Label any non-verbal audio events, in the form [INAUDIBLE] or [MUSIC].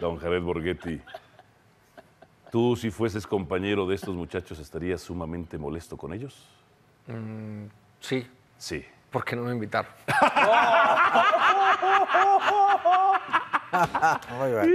don Jared Borghetti. ¿Tú, si fueses compañero de estos muchachos, estarías sumamente molesto con ellos? Mm, sí. Sí. ¿Por qué no me invitaron? [LAUGHS]